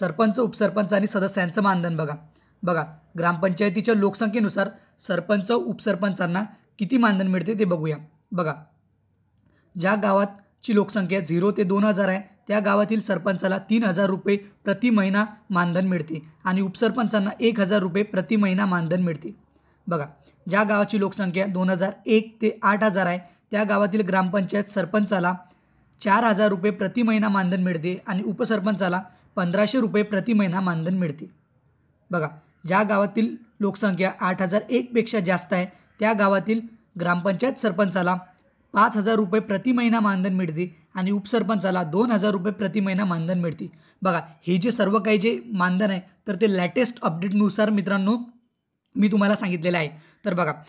सरपंच उपसरपंच आणि सदस्यांचं मानधन बघा बघा ग्रामपंचायतीच्या लोकसंख्येनुसार सरपंच उपसरपंचांना किती मानधन मिळते ते बघूया बघा ज्या गावातची लोकसंख्या झिरो ते दोन हजार आहे त्या गावातील सरपंचाला तीन हजार रुपये प्रति महिना मानधन मिळते आणि उपसरपंचांना एक हजार रुपये प्रति महिना मानधन मिळते बघा ज्या गावाची लोकसंख्या दोन हजार एक ते आठ हजार आहे त्या गावातील ग्रामपंचायत सरपंचाला चार हजार रुपये प्रति महिना मानधन मिळते आणि उपसरपंचाला पंधराशे रुपये प्रति महिना मानधन मिळते बघा ज्या गावातील लोकसंख्या आठ हजार एकपेक्षा जास्त आहे त्या गावातील ग्रामपंचायत सरपंचाला पाच हजार रुपये प्रति महिना मानधन मिळते आणि उपसरपंचाला दोन हजार रुपये प्रति महिना मानधन मिळते बघा हे जे सर्व काही जे मानधन आहे तर ते लॅटेस्ट अपडेटनुसार मित्रांनो मी तुम्हाला सांगितलेलं आहे तर बघा